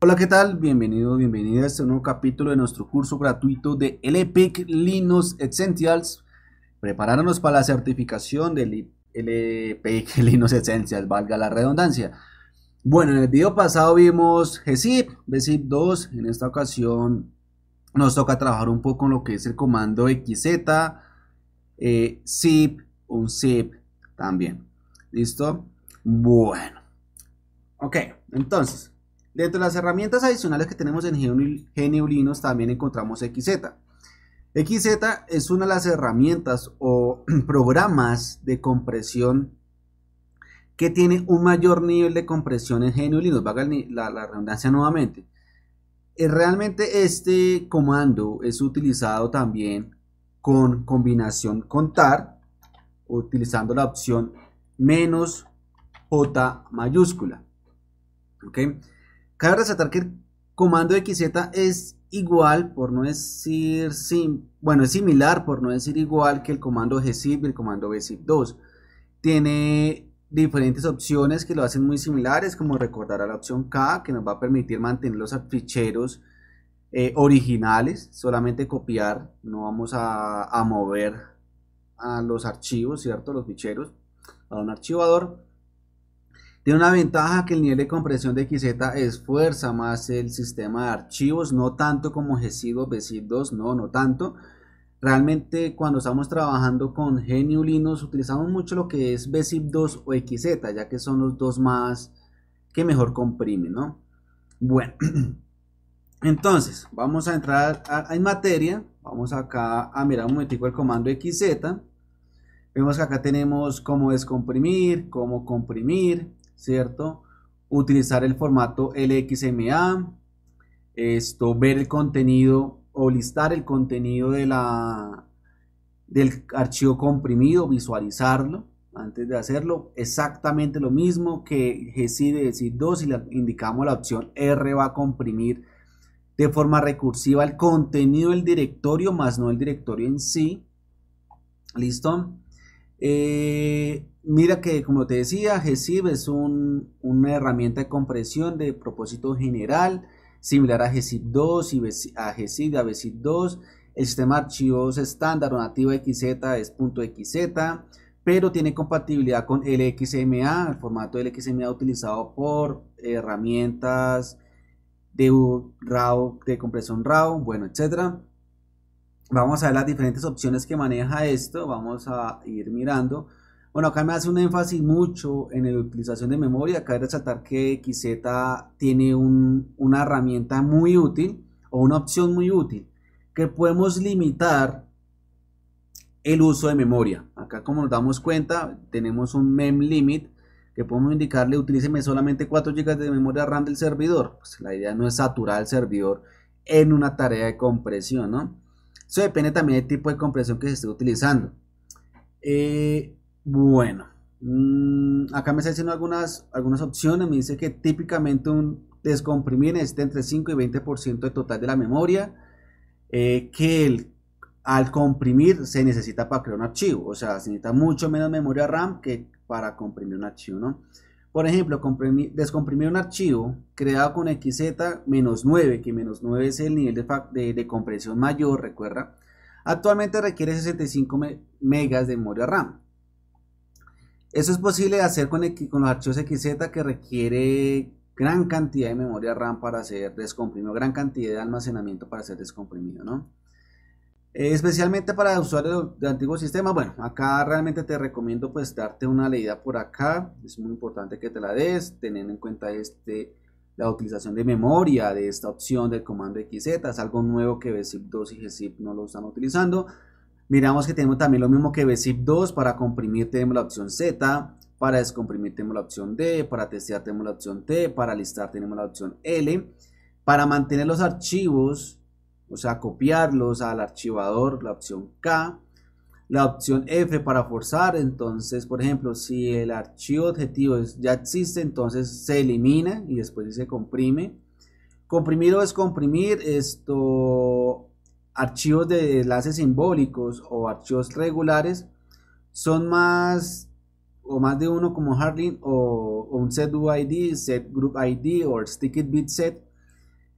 Hola, ¿qué tal? Bienvenido, bienvenida a este nuevo capítulo de nuestro curso gratuito de LPIC Linux Essentials. Prepararnos para la certificación de LPIC Linux Essentials, valga la redundancia. Bueno, en el video pasado vimos GZIP, bzip 2. En esta ocasión nos toca trabajar un poco con lo que es el comando XZ, eh, zip, un zip también. ¿Listo? Bueno. Ok, entonces, Dentro de las herramientas adicionales que tenemos en GNU/Linux también encontramos XZ. XZ es una de las herramientas o programas de compresión que tiene un mayor nivel de compresión en GNU Linux, vaga la, redundancia nuevamente. Eh, realmente este comando es utilizado también con combinación contar, utilizando la opción menos J mayúscula. ¿Okay? Cabe resaltar que el comando XZ es igual, por no decir, sim, bueno, es similar, por no decir igual que el comando gzip y el comando bzip2. Tiene diferentes opciones que lo hacen muy similares, como recordar a la opción K, que nos va a permitir mantener los ficheros eh, originales, solamente copiar, no vamos a, a mover a los archivos, ¿cierto? Los ficheros a un archivador. Tiene una ventaja que el nivel de compresión de XZ es fuerza más el sistema de archivos, no tanto como gzip o bzip 2, no, no tanto. Realmente cuando estamos trabajando con GNU Linux utilizamos mucho lo que es bzip 2 o XZ, ya que son los dos más que mejor comprimen, ¿no? Bueno, entonces vamos a entrar en materia, vamos acá a mirar un momentico el comando XZ. Vemos que acá tenemos cómo descomprimir, cómo comprimir, ¿cierto? Utilizar el formato LXMA, esto, ver el contenido o listar el contenido de la, del archivo comprimido, visualizarlo antes de hacerlo. Exactamente lo mismo que GC de GC 2 si le indicamos la opción R va a comprimir de forma recursiva el contenido del directorio más no el directorio en sí. ¿Listo? Eh, Mira que, como te decía, gzip es una herramienta de compresión de propósito general, similar a gzip 2 y a GZIP 2. El sistema de archivos estándar o nativo XZ es .xz, pero tiene compatibilidad con LXMA, el formato LXMA utilizado por herramientas de de compresión RAW, bueno, etcétera. Vamos a ver las diferentes opciones que maneja esto, vamos a ir mirando. Bueno, acá me hace un énfasis mucho en la utilización de memoria. Cabe resaltar que XZ tiene una herramienta muy útil o una opción muy útil que podemos limitar el uso de memoria. Acá como nos damos cuenta, tenemos un mem limit que podemos indicarle utilíceme solamente 4 GB de memoria RAM del servidor. Pues la idea no es saturar el servidor en una tarea de compresión, ¿no? Eso depende también del tipo de compresión que se esté utilizando. Eh, bueno, mm, acá me está diciendo algunas, algunas opciones. Me dice que típicamente un descomprimir necesita entre 5 y 20% de total de la memoria. Eh, que al comprimir se necesita para crear un archivo. O sea, se necesita mucho menos memoria RAM que para comprimir un archivo, ¿no? Por ejemplo, descomprimir un archivo creado con XZ-9, que menos 9 es el nivel de, de, compresión mayor, recuerda. Actualmente requiere 65 megas de memoria RAM. Eso es posible hacer con, los archivos XZ que requiere gran cantidad de memoria RAM para ser descomprimido, gran cantidad de almacenamiento para ser descomprimido, ¿no? especialmente para usuarios de antiguos sistemas, bueno, acá realmente te recomiendo pues darte una leída por acá, es muy importante que te la des, teniendo en cuenta este, la utilización de memoria de esta opción del comando XZ, es algo nuevo que BZIP2 y GZIP no lo están utilizando, Miramos que tenemos también lo mismo que BZIP2, para comprimir tenemos la opción Z, para descomprimir tenemos la opción D, para testear tenemos la opción T, para listar tenemos la opción L, para mantener los archivos, o sea, copiarlos al archivador, la opción K, la opción F para forzar, entonces, por ejemplo, si el archivo objetivo ya existe, entonces se elimina y después se comprime. Comprimir o descomprimir, esto archivos de enlaces simbólicos o archivos regulares son más o más de uno como Hardlink o, un set UID, set group ID o sticky bit set.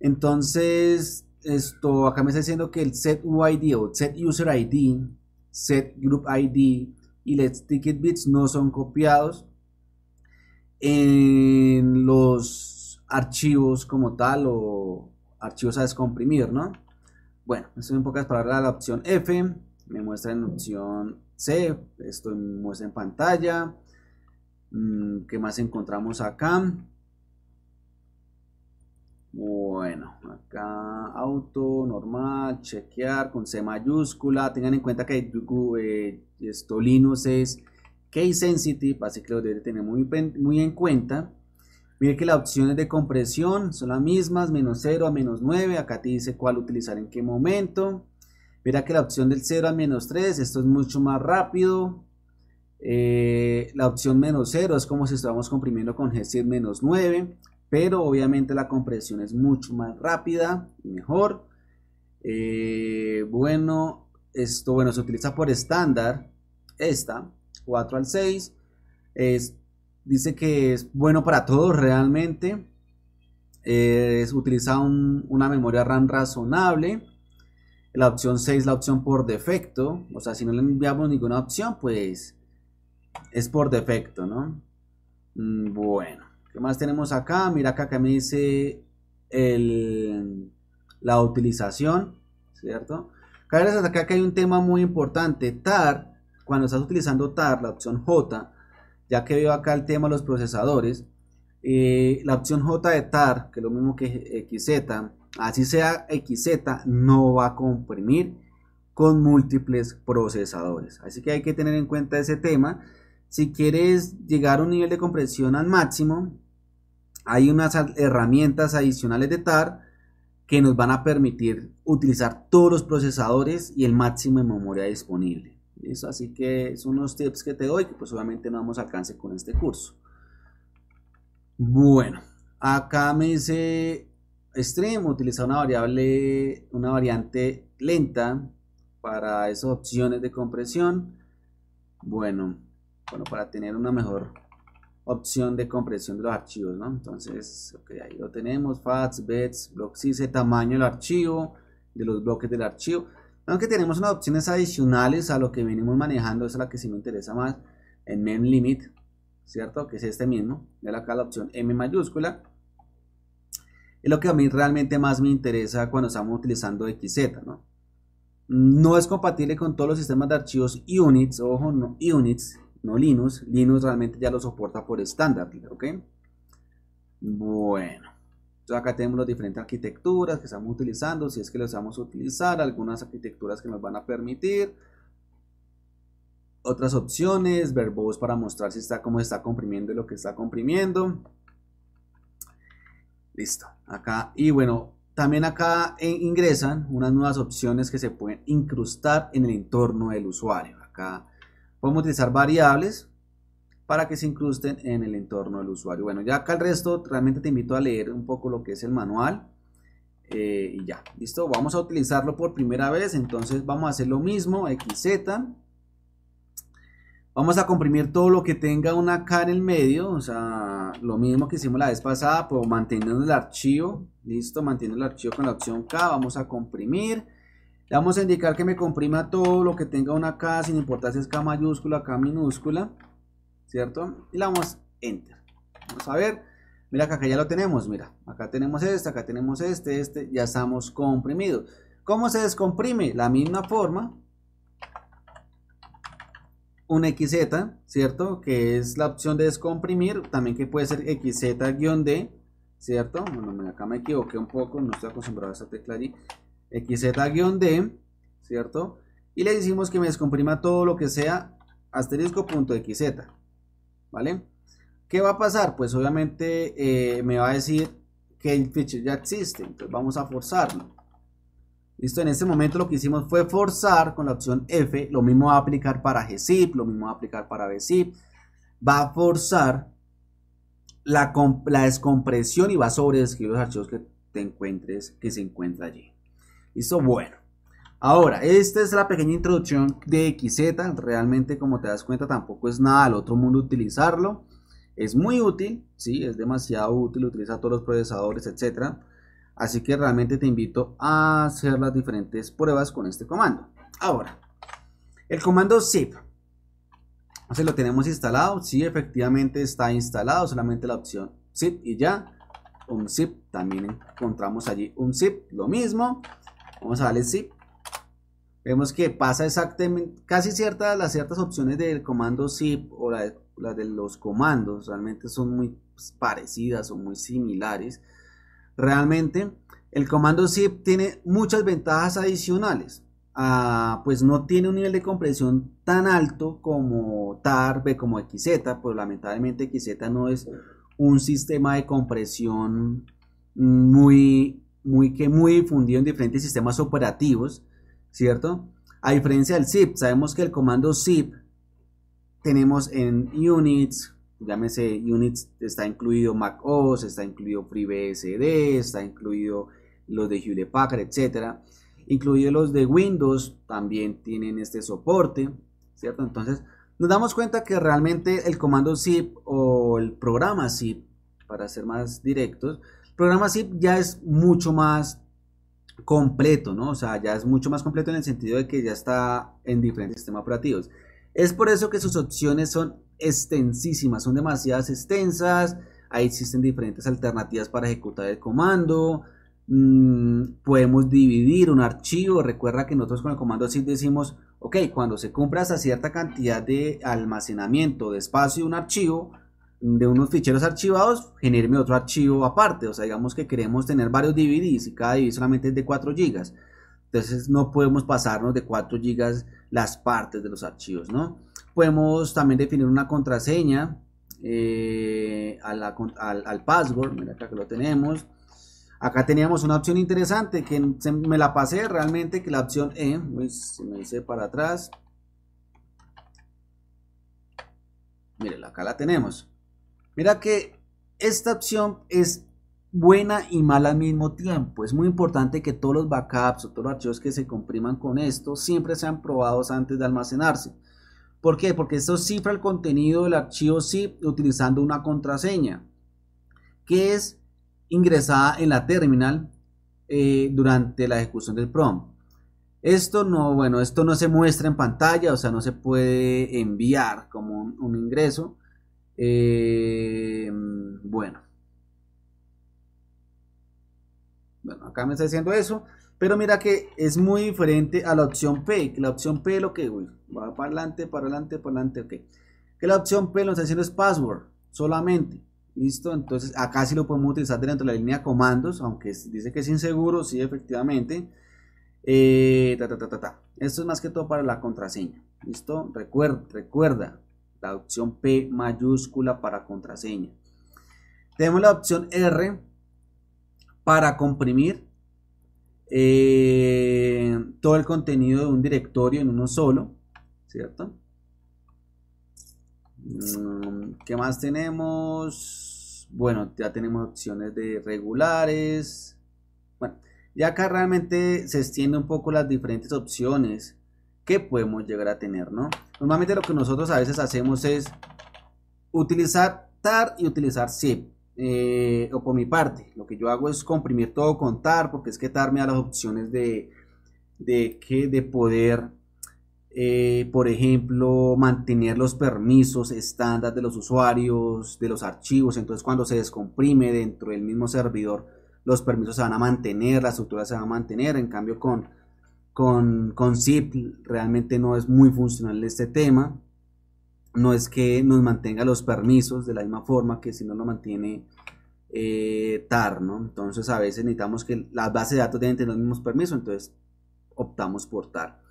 Entonces, esto acá me está diciendo que el set UID o set user ID, set group ID y el ticket bits no son copiados en los archivos como tal o archivos a descomprimir, ¿no? Bueno, estoy en pocas palabras la opción F, me muestra en opción C, esto me muestra en pantalla. Mm, ¿Qué más encontramos acá? Bueno, acá auto, normal, chequear con C mayúscula. Tengan en cuenta que eh, esto Linux es case sensitive, así que lo debe tener muy, muy en cuenta. Mire que las opciones de compresión son las mismas, menos 0 a menos 9. Acá te dice cuál utilizar en qué momento. mira que la opción del 0 a menos 3, esto es mucho más rápido. Eh, la opción menos 0 es como si estuviéramos comprimiendo con g menos 9. Pero obviamente la compresión es mucho más rápida y mejor. Eh, bueno, esto bueno, se utiliza por estándar. Esta, 4 al 6. Es Dice que es bueno para todos realmente. Eh, es, utiliza una memoria RAM razonable. La opción 6, la opción por defecto. O sea, si no le enviamos ninguna opción, pues es por defecto, ¿no? Mm, bueno, ¿qué más tenemos acá? Mira acá que me dice la utilización, ¿cierto? acá que hay un tema muy importante. TAR, cuando estás utilizando TAR, la opción J, ya que veo acá el tema de los procesadores, eh, la opción J de TAR, que es lo mismo que XZ, así sea XZ, no va a comprimir con múltiples procesadores. Así que hay que tener en cuenta ese tema. Si quieres llegar a un nivel de compresión al máximo, hay unas herramientas adicionales de TAR que nos van a permitir utilizar todos los procesadores y el máximo de memoria disponible eso así que son unos tips que te doy que pues obviamente no vamos a alcance con este curso. Bueno, acá me dice stream, utiliza una variable, una variante lenta para esas opciones de compresión. Bueno, bueno, para tener una mejor opción de compresión de los archivos, ¿no? Entonces, ahí lo tenemos, FATS, BETS, dice tamaño del archivo, de los bloques del archivo. Aunque tenemos unas opciones adicionales a lo que venimos manejando, esa es la que sí me interesa más, en mem limit, ¿cierto? Que es este mismo, De acá la opción M mayúscula. Es lo que a mí realmente más me interesa cuando estamos utilizando XZ, ¿no? No es compatible con todos los sistemas de archivos Unix, ojo, no Unix, no Linux. Linux realmente ya lo soporta por estándar, ¿ok? Bueno. Entonces acá tenemos las diferentes arquitecturas que estamos utilizando, si es que las vamos a utilizar, algunas arquitecturas que nos van a permitir. Otras opciones, verbos para mostrar si está cómo está comprimiendo y lo que está comprimiendo. Listo, acá. Y bueno, también acá eh, ingresan unas nuevas opciones que se pueden incrustar en el entorno del usuario. Acá podemos utilizar variables, para que se incrusten en el entorno del usuario. Bueno, ya acá el resto realmente te invito a leer un poco lo que es el manual. Eh, y ya, listo, vamos a utilizarlo por primera vez, entonces vamos a hacer lo mismo, XZ. Vamos a comprimir todo lo que tenga una K en el medio, o sea, lo mismo que hicimos la vez pasada, pero manteniendo el archivo, listo, manteniendo el archivo con la opción K, vamos a comprimir. Le vamos a indicar que me comprima todo lo que tenga una K, sin importar si es K mayúscula, K minúscula. ¿cierto? Y le damos Enter. Vamos a ver. Mira que acá ya lo tenemos, mira. Acá tenemos este, acá tenemos este, este. Ya estamos comprimidos. ¿Cómo se descomprime? La misma forma. Un XZ, ¿cierto? Que es la opción de descomprimir. También que puede ser XZ-D, ¿cierto? Bueno, acá me equivoqué un poco. No estoy acostumbrado a esta tecla allí. XZ-D, ¿cierto? Y le decimos que me descomprima todo lo que sea asterisco.xz. ¿vale? ¿Qué va a pasar? Pues obviamente eh, me va a decir que el feature ya existe, entonces vamos a forzarlo. Listo, en este momento lo que hicimos fue forzar con la opción F, lo mismo va a aplicar para gzip, lo mismo va a aplicar para bzip, va a forzar la, descompresión y va a sobredescribir los archivos que te encuentres, que se encuentra allí. Listo, bueno. Ahora, esta es la pequeña introducción de XZ. Realmente, como te das cuenta, tampoco es nada al otro mundo utilizarlo. Es muy útil, sí, es demasiado útil, utiliza todos los procesadores, etc. Así que realmente te invito a hacer las diferentes pruebas con este comando. Ahora, el comando zip. Se lo tenemos instalado, sí, efectivamente está instalado, solamente la opción zip y ya. Un zip, también encontramos allí un zip, lo mismo. Vamos a darle zip Vemos que pasa exactamente, casi ciertas, las ciertas opciones del comando zip o las de los comandos, realmente son muy pues, parecidas o muy similares. Realmente el comando zip tiene muchas ventajas adicionales. Ah, pues no tiene un nivel de compresión tan alto como TARB, como XZ, pues lamentablemente XZ no es un sistema de compresión muy, muy, que muy difundido en diferentes sistemas operativos. ¿cierto? A diferencia del zip, sabemos que el comando zip tenemos en units, llámese units, está incluido Mac OS, está incluido FreeBSD, está incluido los de Hewlett Packard, etc. Incluido los de Windows también tienen este soporte, ¿cierto? Entonces nos damos cuenta que realmente el comando zip o el programa zip, para ser más directos, el programa zip ya es mucho más completo, ¿no? O sea, ya es mucho más completo en el sentido de que ya está en diferentes sistemas operativos. Es por eso que sus opciones son extensísimas, son demasiadas extensas, ahí existen diferentes alternativas para ejecutar el comando, mm, podemos dividir un archivo, recuerda que nosotros con el comando así decimos, ok, cuando se compra esa cierta cantidad de almacenamiento de espacio de un archivo, de unos ficheros archivados, generarme otro archivo aparte. O sea, digamos que queremos tener varios DVDs y cada DVD solamente es de 4 GB. Entonces no podemos pasarnos de 4 GB las partes de los archivos, ¿no? Podemos también definir una contraseña eh, al, password, mira acá que lo tenemos. Acá teníamos una opción interesante que me la pasé realmente, que la opción E, se me dice para atrás. Miren, acá la tenemos. Mira que esta opción es buena y mala al mismo tiempo. Es muy importante que todos los backups o todos los archivos que se compriman con esto siempre sean probados antes de almacenarse. ¿Por qué? Porque esto cifra el contenido del archivo zip utilizando una contraseña que es ingresada en la terminal eh, durante la ejecución del prompt. Esto no, bueno, esto no se muestra en pantalla, o sea, no se puede enviar como un ingreso eh, bueno. Bueno, acá me está diciendo eso. Pero mira que es muy diferente a la opción P. Que la opción P lo que, va para adelante, para adelante, para adelante, ok. Que la opción P lo está diciendo es password solamente. ¿Listo? Entonces acá sí lo podemos utilizar dentro de la línea de comandos, aunque dice que es inseguro, sí, efectivamente. Eh, ta, ta, ta, Esto es más que todo para la contraseña. ¿Listo? Recuerda, recuerda, la opción P mayúscula para contraseña. Tenemos la opción R para comprimir eh, todo el contenido de un directorio en uno solo, ¿cierto? Mm, ¿Qué más tenemos? Bueno, ya tenemos opciones de regulares. Bueno, ya acá realmente se extiende un poco las diferentes opciones que podemos llegar a tener, ¿no? Normalmente lo que nosotros a veces hacemos es utilizar tar y utilizar zip. Eh, o por mi parte, lo que yo hago es comprimir todo con tar, porque es que tar me da las opciones de, de, que, de poder, eh, por ejemplo, mantener los permisos estándar de los usuarios, de los archivos. Entonces, cuando se descomprime dentro del mismo servidor, los permisos se van a mantener, la estructura se va a mantener. En cambio, con con, con zip realmente no es muy funcional este tema. No es que nos mantenga los permisos de la misma forma que si no lo mantiene eh, TAR, ¿no? Entonces a veces necesitamos que las bases de datos deben tener los mismos permisos, entonces optamos por TAR.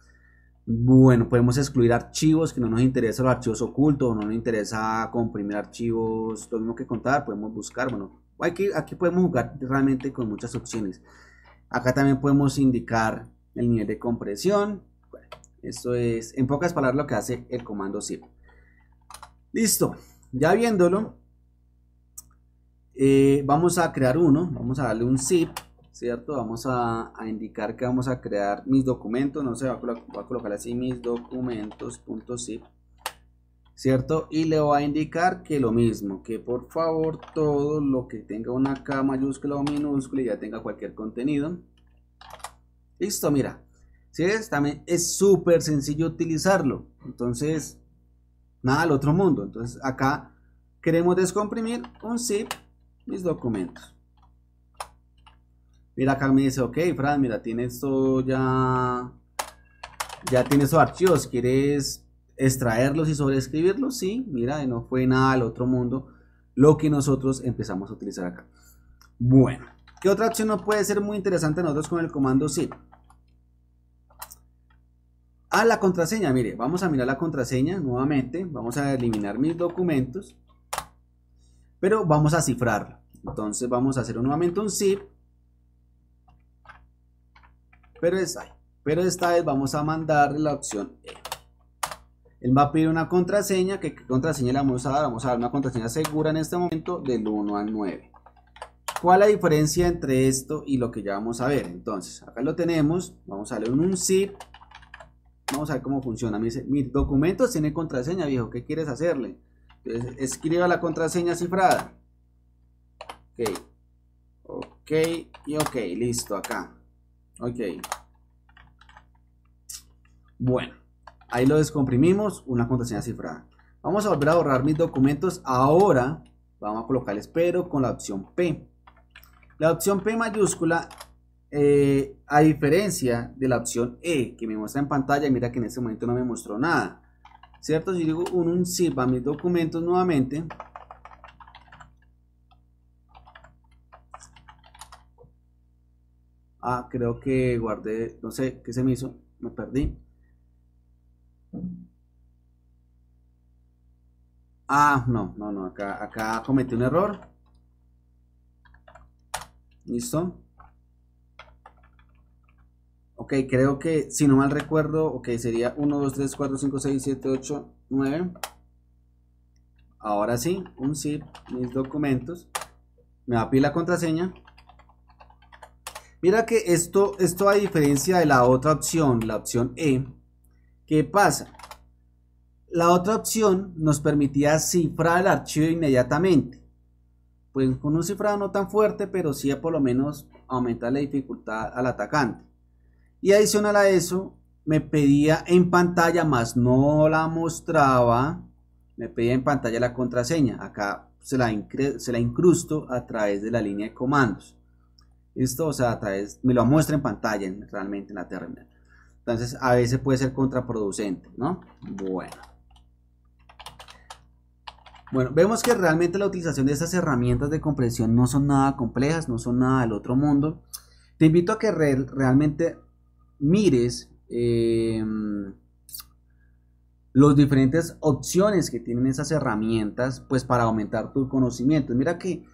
Bueno, podemos excluir archivos que no nos interesan, los archivos ocultos, no nos interesa comprimir archivos, lo mismo que contar, podemos buscar, bueno, aquí, aquí podemos jugar realmente con muchas opciones. Acá también podemos indicar el nivel de compresión. Bueno, esto es, en pocas palabras, lo que hace el comando zip. Listo, ya viéndolo, eh, vamos a crear uno, vamos a darle un zip, ¿cierto? Vamos a, indicar que vamos a crear mis documentos, no sé, va a, colocar así mis documentos.zip, ¿cierto? Y le voy a indicar que lo mismo, que por favor todo lo que tenga una K mayúscula o minúscula y ya tenga cualquier contenido, Listo, mira. Si ¿Sí también es súper sencillo utilizarlo. Entonces, nada al otro mundo. Entonces, acá queremos descomprimir un zip mis documentos. Mira, acá me dice, ok, Fran, mira, tiene esto ya. Ya tiene esos archivos. ¿Quieres extraerlos y sobreescribirlos? Sí, mira, no fue nada al otro mundo lo que nosotros empezamos a utilizar acá. Bueno. ¿Qué otra opción no puede ser muy interesante nosotros con el comando zip? Ah, la contraseña, mire, vamos a mirar la contraseña nuevamente, vamos a eliminar mis documentos, pero vamos a cifrarla. Entonces vamos a hacer nuevamente un zip, pero, pero esta vez vamos a mandar la opción E. Él va a pedir una contraseña, ¿Qué contraseña le vamos a dar? Vamos a dar una contraseña segura en este momento del 1 al 9. ¿Cuál es la diferencia entre esto y lo que ya vamos a ver? Entonces, acá lo tenemos. Vamos a darle un zip. Vamos a ver cómo funciona. mis documentos tienen contraseña, viejo. ¿Qué quieres hacerle? escriba la contraseña cifrada. Ok. Ok y ok. Listo, acá. Ok. Bueno. Ahí lo descomprimimos. Una contraseña cifrada. Vamos a volver a borrar mis documentos. Ahora vamos a colocar el espero con la opción P. La opción P mayúscula, eh, a diferencia de la opción E, que me muestra en pantalla, mira que en este momento no me mostró nada. ¿Cierto? Si digo un, un sirva a mis documentos nuevamente, Ah, creo que guardé, no sé qué se me hizo, me perdí. Ah, no, no, no, acá, acá cometí un error. ¿Listo? Ok, creo que, si no mal recuerdo, ok, sería 1, 2, 3, 4, 5, 6, 7, 8, 9. Ahora sí, un zip, mis documentos. Me va a pedir la contraseña. Mira que esto, esto a diferencia de la otra opción, la opción E, ¿qué pasa? La otra opción nos permitía cifrar el archivo inmediatamente pues con un cifrado no tan fuerte, pero sí a por lo menos aumentar la dificultad al atacante. Y adicional a eso, me pedía en pantalla, más no la mostraba, me pedía en pantalla la contraseña. Acá se la, se la incrusto a través de la línea de comandos. Esto, o sea, a través, me lo muestra en pantalla realmente en la terminal. Entonces, a veces puede ser contraproducente, ¿no? Bueno. Bueno, vemos que realmente la utilización de estas herramientas de comprensión no son nada complejas, no son nada del otro mundo. Te invito a que realmente mires em, las diferentes opciones que tienen esas herramientas pues para aumentar tu conocimiento. Mira que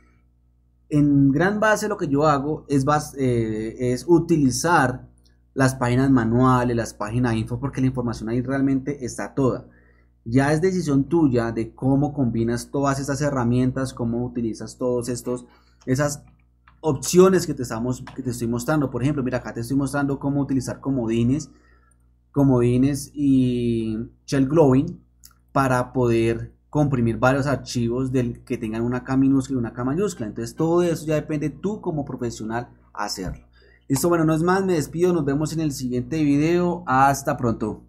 en gran base lo que yo hago es, eh, es utilizar las páginas manuales, las páginas info, porque la información ahí realmente está toda. Ya es decisión tuya de cómo combinas todas estas herramientas, cómo utilizas todos estos, esas opciones que te, estamos, te estoy mostrando. Por ejemplo, mira, acá te estoy mostrando cómo utilizar comodines, comodines y shell glowing para poder comprimir varios archivos del que tengan una K minúscula y una K mayúscula. Entonces todo eso ya depende tú como profesional hacerlo. Listo, bueno, no es más, me despido, nos vemos en el siguiente video. Hasta pronto.